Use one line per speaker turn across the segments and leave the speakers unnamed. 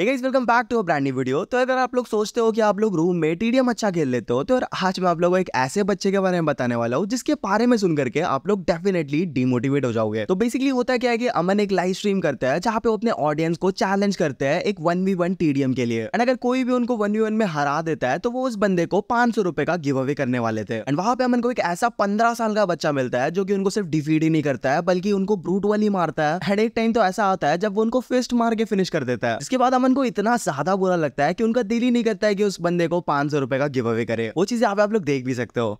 Guys welcome back to a brand new video तो अगर आप लोग सोचते हो कि आप लोग रूम में टीडीएम अच्छा खेल लेते हो तो और आज मैं आप लोगों को एक ऐसे बच्चे के बारे में बताने वाला हूँ जिसके बारे में सुनकर के आप लोग डेफिनेटली डिमोटिवेट हो जाओगे तो बेसिकली होता क्या है कि अमन एक लाइव स्ट्रीम करता है जहाँ पे अपने ऑडियंस को चैलेंज करते हैं एक वन वी वन टीडीएम के लिए एंड अगर कोई भी उनको वन वी वन में हरा देता है तो वो उस बंदे को पांच का गिव अवे करने वाले थे एंड वहां पे अमन को एक ऐसा पंद्रह साल का बच्चा मिलता है जो की उनको सिर्फ डिफीट ही नहीं करता है बल्कि उनको ब्रूट वाली मारता है हेड एक टाइम तो ऐसा आता है जब वो उनको फिस्ट मार के फिनिश कर देता है इसके बाद अमन को इतना ज्यादा बुरा लगता है कि उनका दिल ही नहीं करता है कि उस बंदे को पांच सौ रुपए का गिव अवे करे वो चीज आप लोग देख भी सकते हो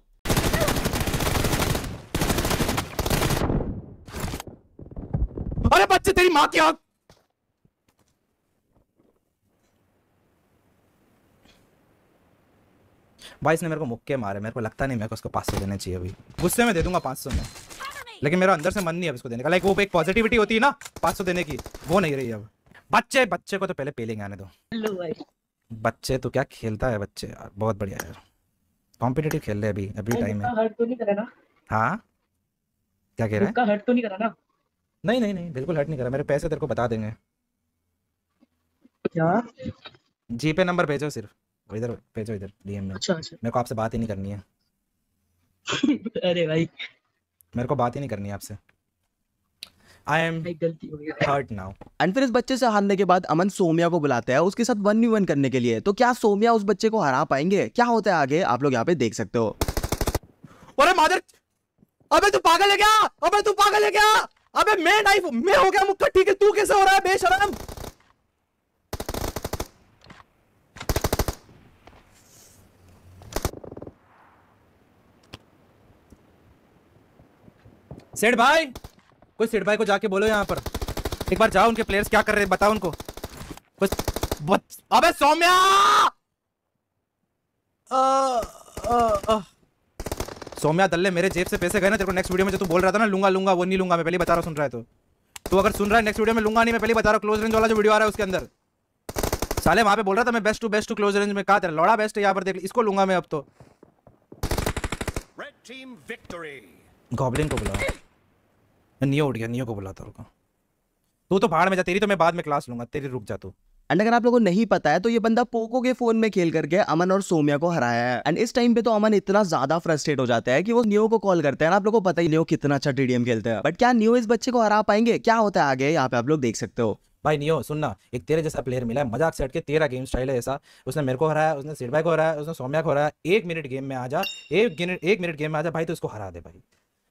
अरे बच्चे तेरी माँ की आग भाई इसने मेरे को मुक्के मारे मेरे को लगता नहीं मेरे को उसको पाँच सौ देना चाहिए अभी गुस्से में दे दूंगा पाँच सौ में लेकिन मेरा अंदर से मन नहीं है इसको देने का लाइक वो एक पॉजिटिविटी होती है ना पाँच सौ देने की वो नहीं रही अब बच्चे बच्चे को तो पहले पेलिंग आने दो बच्चे तो क्या खेलता है बच्चे यार बहुत बढ़िया यार कॉम्पिटेटिव खेल रहे अभी अभी टाइम
है तो
हाँ क्या कह रहे हैं हर्ट तो नहीं करा ना नहीं नहीं नहीं बिल्कुल हर्ट नहीं करा मेरे पैसे तेरे को बता देंगे क्या जीपे नंबर भेजो सिर्फ इधर भेजो इधर डीएम में अच्छा, अच्छा। मेरे को आपसे बात ही
नहीं करनी है अरे भाई मेरे को बात ही नहीं करनी है आपसे
फिर
इस बच्चे से हारने के बाद अमन सोमिया को बुलाता है उसके साथ वन वन करने के लिए तो क्या सोमिया उस बच्चे को हरा पाएंगे क्या होता है आगे आप लोग यहाँ पे देख सकते हो
अरे मादर अबे तू पागल है क्या अबे तू पागल है क्या अबे मैं नाइफ मैं हो गया मुक्का ठीक है तू कैसे हो रहा है बेशरम सेठ भाई कोई सिड भाई को जाके बोलो यहाँ पर एक बार जाओ उनके प्लेयर्स क्या कर रहे हैं बताओ उनको बस, बस अबे सौम्या सौम्या दल्ले मेरे जेब से पैसे गए ना तेरे को नेक्स्ट वीडियो में जो तू बोल रहा था ना लूंगा लूंगा वो नहीं लूंगा मैं पहले बता रहा सुन रहा है तो तू अगर सुन रहा है नेक्स्ट वीडियो में लूंगा नहीं मैं पहले बता रहा हूँ क्लोज रेंज वाला जो वीडियो आ रहा है उसके अंदर साले वहां पे बोल रहा था मैं best to best to close range में कहा तेरा लौड़ा बेस्ट है यहाँ पर देख इसको लूंगा मैं अब तो गॉबलिन को बुलाओ नियो उठ गया नियो को बुलाता तो रुका तू तो पहाड़ में जा तेरी तो मैं बाद में क्लास लूंगा तेरी रुक जा तू
एंड अगर आप लोगों को नहीं पता है तो ये बंदा पोको के फोन में खेल करके अमन और सोमिया को हराया है एंड इस टाइम पे तो अमन इतना ज्यादा फ्रस्ट्रेट हो जाता है कि वो नियो को कॉल करते हैं आप लोगों को पता ही नियो कितना अच्छा टीडीएम खेलते हैं बट क्या नियो इस बच्चे को हरा पाएंगे क्या होता है आगे यहाँ पे आप लोग देख सकते हो भाई नियो सुनना एक तेरे जैसा प्लेयर
मिला है मजाक सेट के तेरा गेम स्टाइल है ऐसा उसने मेरे को हराया उसने सिरबाई को हराया उसने सोम्या को हराया एक मिनट गेम में आ जा एक मिनट एक मिनट गेम में आ जा भाई तो उसको हरा दे भाई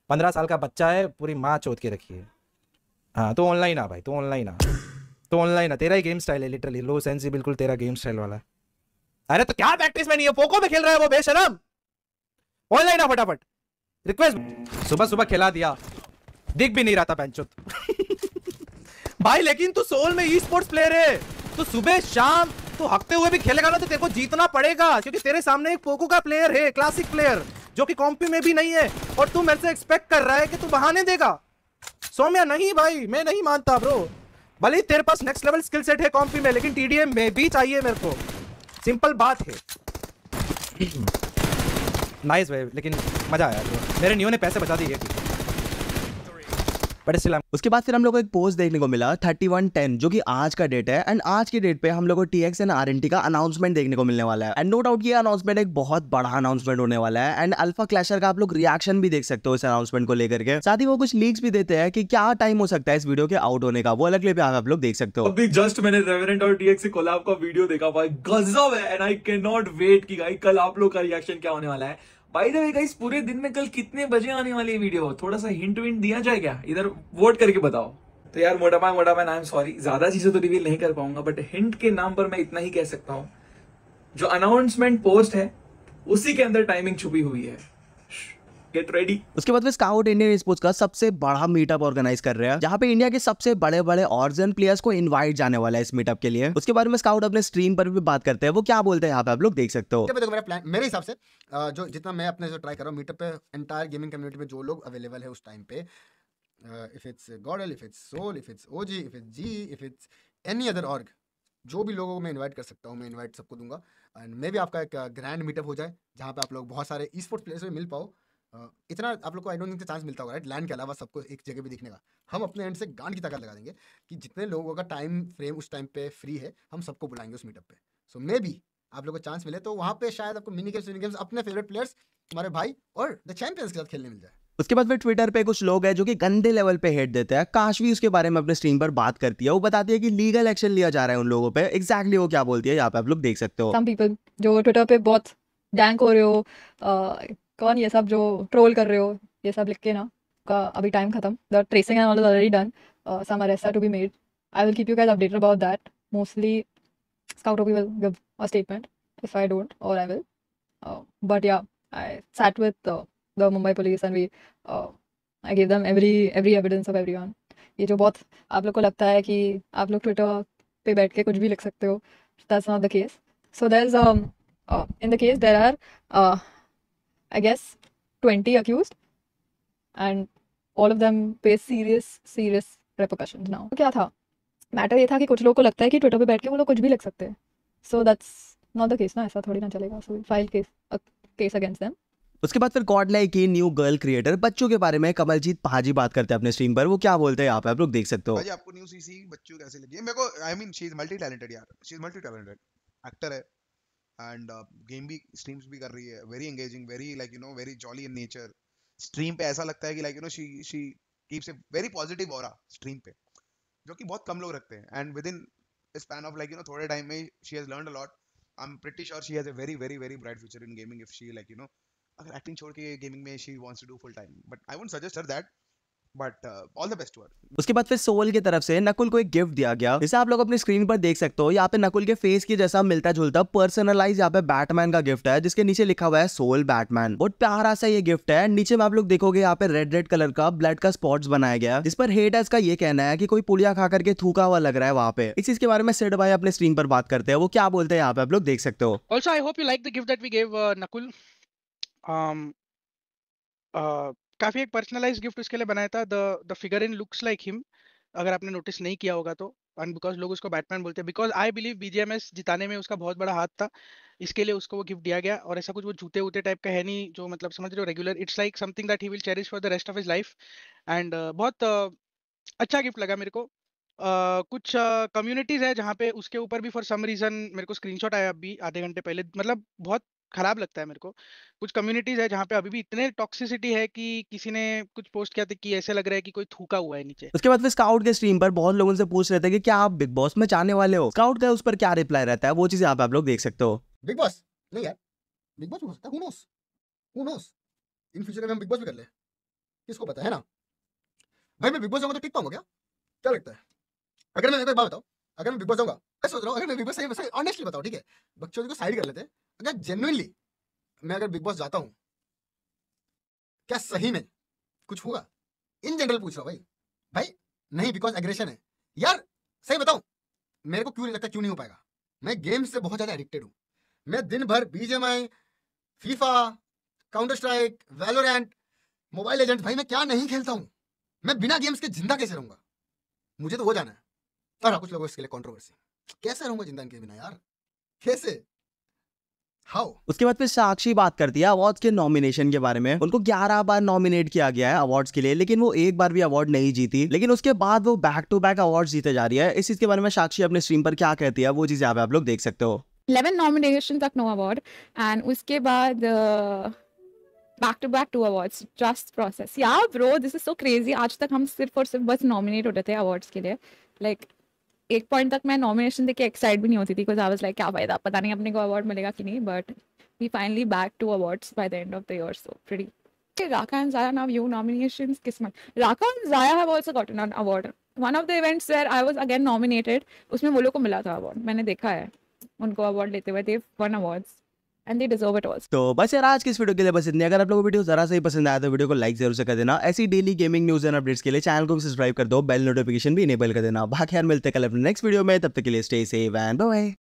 पंद्रह साल का बच्चा है पूरी माँ चोत के रखी है हाँ तो ऑनलाइन आ भाई तो ऑनलाइन आ तो ऑनलाइन आ तेरा ही गेम स्टाइल है लिटरली लो सेंस ही बिल्कुल तेरा गेम स्टाइल वाला अरे तो क्या प्रैक्टिस में नहीं है पोको में खेल रहा है वो बेशरम ऑनलाइन आ फटाफट रिक्वेस्ट सुबह सुबह खिला दिया दिख भी नहीं रहा था पेंचुत भाई लेकिन तू सोल में ई स्पोर्ट्स प्लेयर है तो सुबह शाम तू हकते हुए भी खेलेगा ना तो तेरे को जीतना पड़ेगा क्योंकि तेरे सामने एक पोको का प्लेयर है क्लासिक प्लेयर जो कि कॉम्पी में भी नहीं है और तू मेरे से एक्सपेक्ट कर रहा है कि तू बहाने देगा सोम्या नहीं भाई मैं नहीं मानता ब्रो भले तेरे पास नेक्स्ट लेवल स्किल सेट है कॉम्पी में लेकिन टीडीएम में भी चाहिए मेरे को सिंपल बात है नाइस भाई लेकिन मजा आया मेरे न्यू ने पैसे बचा दिए
बट स्टिल उसके बाद फिर हम लोग को एक पोस्ट देखने को मिला थर्टी वन टेन जो कि आज का डेट है एंड आज के डेट पे हम लोग को टी एंड आर का अनाउंसमेंट देखने को मिलने वाला है एंड नो डाउट ये अनाउंसमेंट एक बहुत बड़ा अनाउंसमेंट होने वाला है एंड अल्फा क्लैशर का आप लोग रिएक्शन भी देख सकते हो इस अनाउंसमेंट को लेकर के साथ ही वो कुछ लीक्स भी देते हैं कि क्या टाइम हो सकता है इस वीडियो के आउट होने का वो अलग ले आप लोग देख सकते हो अभी जस्ट मैंने रेवरेंट और टीएक्स कोलाब का वीडियो देखा भाई गजब है एंड आई कैन नॉट वेट की गाई कल आप लोग का रिएक्शन क्या होने वाला
है बाय द वे गाइस पूरे दिन में कल कितने बजे आने वाली वीडियो थोड़ा सा हिंट विंट दिया जाए क्या इधर वोट करके बताओ तो यार मोटा मोटापा मोटा आई एम सॉरी ज्यादा चीजें तो रिवील नहीं कर पाऊंगा बट हिंट के नाम पर मैं इतना ही कह सकता हूँ जो अनाउंसमेंट पोस्ट है उसी के अंदर टाइमिंग छुपी हुई है गेट रेडी
उसके बाद स्काउट इंडियन स्पोर्ट्स का सबसे बड़ा मीटअप ऑर्गेनाइज कर रहे हैं जहाँ पे इंडिया के सबसे बड़े बड़े ऑरिजन प्लेयर्स को इन्वाइट जाने वाला है इस मीटअप के लिए उसके बारे में स्काउट अपने स्ट्रीम पर भी बात करते हैं वो क्या बोलते हैं यहाँ पे आप लोग देख सकते हो
मेरा प्लान मेरे हिसाब से जो जितना मैं अपने जो ट्राई कर रहा हूँ मीटअप पे एंटायर गेमिंग कम्युनिटी में जो लोग अवेलेबल है उस टाइम पे if it's GodL if it's Soul if it's OG if it's G if it's any other org जो भी लोगों को मैं इनवाइट कर सकता हूँ मैं इनवाइट सबको दूंगा एंड मे भी आपका एक ग्रैंड मीटअप हो जाए जहाँ पे आप लोग बहुत सारे ई स्पोर्ट्स प्लेयर्स में मिल पाओ इतना आप लोग को आई डोंट थिंक चांस मिलता होगा राइट लैंड के अलावा सबको एक जगह भी दिखने का हम अपने एंड से गांड की ताकत लगा देंगे कि जितने लोगों का टाइम फ्रेम उस टाइम पे फ्री है हम सबको बुलाएंगे उस मीटअप पे सो मे बी आप लोग को चांस मिले तो वहाँ पे शायद आपको मिनी गेम्स मिनी गेम्स अपने फेवरेट प्लेयर्स हमारे भाई और द चैंपियंस के साथ खेलने मिल जाए
उसके बाद फिर ट्विटर पे कुछ लोग हैं जो कि गंदे लेवल पे हेट देते हैं काश भी उसके बारे में अपने स्ट्रीम पर बात करती है वो बताती है कि लीगल एक्शन लिया जा रहा है उन लोगों पे एग्जैक्टली exactly वो क्या बोलती है यहाँ पे आप लोग देख सकते हो सम
पीपल जो ट्विटर पे बहुत डैंक हो रहे हो कौन ये सब जो ट्रोल कर रहे हो ये सब लिख के ना का अभी टाइम खत्म the tracing and all is already done some arrests to be made I will keep you guys updated about that mostly Scout of will give a statement if I don't और I will but या I I sat the Mumbai police and we I give them every every evidence of every ये जो बहुत आप लोग को लगता है कि आप लोग ट्विटर पे बैठ के कुछ भी लिख सकते हो that's not the case so there is in the case there are I guess, 20 accused. And all of them पे serious सीरियस रेपोकशन नाउ क्या था मैटर ये था कि कुछ लोग को लगता है कि ट्विटर पे बैठ के वो लोग कुछ भी लग सकते हैं so that's not the case ना ऐसा थोड़ी ना चलेगा so file case case against them
उसके बाद फिर got like a new girl creator बच्चों के बारे में कमलजीत पहाजी बात करते हैं अपने स्ट्रीम पर वो क्या बोलते हैं आप आप लोग देख सकते हो भाई
आपको न्यू सीसी बच्चों कैसे लगी मेरे को I mean she is multi talented यार she is multi talented actor है एंड गेम uh, भी स्ट्रीम्स भी कर रही है very engaging very like you know very jolly in nature stream पे ऐसा लगता है कि like you know she she keeps a very positive aura stream पे जो कि बहुत कम लोग रखते हैं and within span of like you know थोड़े टाइम में she has learn lot I am pretty sure she has a very very very bright future in gaming if she like you know अगर acting छोड़ के gaming में she wants to do full time but I would suggest her that but all the best
उसके बाद फिर soul की तरफ से नकुल को एक गिफ्ट दिया गया जिसे आप लोग अपनी स्क्रीन पर देख सकते हो यहाँ पे नकुल के फेस की जैसा मिलता जुलता पर्सनलाइज यहाँ पे बैटमैन का गिफ्ट है जिसके नीचे लिखा हुआ है सोल बैटमैन बहुत प्यारा सा ये गिफ्ट है नीचे में आप लोग देखोगे यहाँ पे रेड रेड कलर का ब्लड का स्पॉट बनाया गया जिस पर हेटर्स का ये कहना है की कोई पुड़िया खा करके थूका हुआ लग रहा है वहाँ पे इस चीज के बारे में सेड भाई अपने स्क्रीन पर बात करते हैं वो क्या बोलते हैं यहाँ पे आप लोग देख सकते हो
I hope you like the gift that we gave Nakul काफी एक पर्सनलाइज गिफ्ट उसके लिए बनाया था the figure in looks like him अगर आपने नोटिस नहीं किया होगा तो एंड बिकॉज लोग उसको बैटमैन बोलते हैं बिकॉज आई बिलीव बीजेएमएस जिताने में उसका बहुत बड़ा हाथ था इसके लिए उसको वो गिफ्ट दिया गया और ऐसा कुछ वो जूते उते टाइप का है नहीं जो मतलब समझ रहे हो regular it's like something that he will cherish for the rest of his life and बहुत uh, अच्छा गिफ्ट लगा मेरे को Uh, कुछ कम्युनिटीज uh, है जहाँ पे उसके ऊपर भी फॉर सम रीजन मेरे को स्क्रीनशॉट आया अभी आधे घंटे पहले मतलब बहुत खराब लगता है मेरे को कुछ कम्युनिटीज है जहाँ पे अभी भी इतने टॉक्सिसिटी है कि किसी ने कुछ पोस्ट किया था कि ऐसे लग रहा है कि कोई थूका हुआ है नीचे
उसके
बाद फिर स्काउट के स्ट्रीम पर बहुत लोगों से पूछ रहे थे कि क्या आप बिग बॉस में जाने वाले हो स्काउट का उस पर क्या रिप्लाई रहता है वो चीज आप आप लोग देख सकते हो
बिग बॉस नहीं यार बिग बॉस हो सकता है हु नोस इन फ्यूचर में हम बिग बॉस भी कर ले किसको पता है ना भाई मैं बिग बॉस जाऊंगा तो टिक पाऊंगा क्या क्या लगता है अगर मैं एक बात बताऊं अगर मैं बिग बॉस जाऊंगा मैं सोच रहा हूँ अगर मैं बिग बॉस सही ऑनेस्टली बताऊं ठीक है बच्चों को साइड कर लेते हैं अगर जेन्युनली मैं अगर बिग बॉस जाता हूं क्या सही में कुछ होगा इन जनरल पूछ रहा भाई भाई नहीं बिकॉज एग्रेशन है यार सही बताओ मेरे को क्यों नहीं लगता क्यों नहीं हो पाएगा मैं गेम्स से बहुत ज्यादा एडिक्टेड हूं मैं दिन भर BGMI FIFA Counter Strike Valorant mobile agent भाई मैं क्या नहीं खेलता हूं मैं बिना गेम्स के जिंदा कैसे रहूंगा मुझे तो वो जाना है पर हाँ, कुछ लोगों इसके लिए कॉन्ट्रोवर्सी कैसे रहूंगा जिंदा इनके बिना यार कैसे
हाउ उसके बाद फिर साक्षी बात करती है अवार्ड्स के नॉमिनेशन के बारे में उनको 11 बार नॉमिनेट किया गया है अवार्ड्स के लिए लेकिन वो एक बार भी अवार्ड नहीं जीती लेकिन उसके बाद वो बैक टू बैक अवार्ड जीते जा रही है इस चीज के बारे में साक्षी अपने स्ट्रीम पर क्या कहती है वो चीज आप लोग देख सकते हो
इलेवन नॉमिनेशन तक नो अवार्ड एंड उसके बाद back to back to awards just process या bro this is so crazy आज तक हम सिर्फ और सिर्फ बस नॉमिनेट होते थे अवार्ड्स के लिए लाइक like, एक पॉइंट तक मैं नॉमिनेशन देके एक्साइट भी नहीं होती थी बिकॉज आई वॉज लाइक क्या फायदा पता नहीं अपने को अवार्ड मिलेगा कि नहीं but we finally back to awards by the end of the year so pretty Raka and Jaya now you nomination किस्मत Raka and Jaya have also gotten an award one of the events where I was again nominated उसमें वो लोग को मिला था award मैंने देखा है उनको अवार्ड लेते हुए they won awards and they deserve it also
तो बस यार आज की इस वीडियो के लिए बस इतने अगर आप लोगों को वीडियो जरा से ही पसंद आया तो वीडियो को लाइक जरूर से कर देना ऐसी daily gaming news and updates के लिए चैनल को सब्सक्राइब कर दो बेल नोटिफिकेशन भी इनेबल कर देना बाकी यार मिलते कल अपने नेक्स्ट वीडियो में तब तक के लिए स्टे सेफ एंड बाय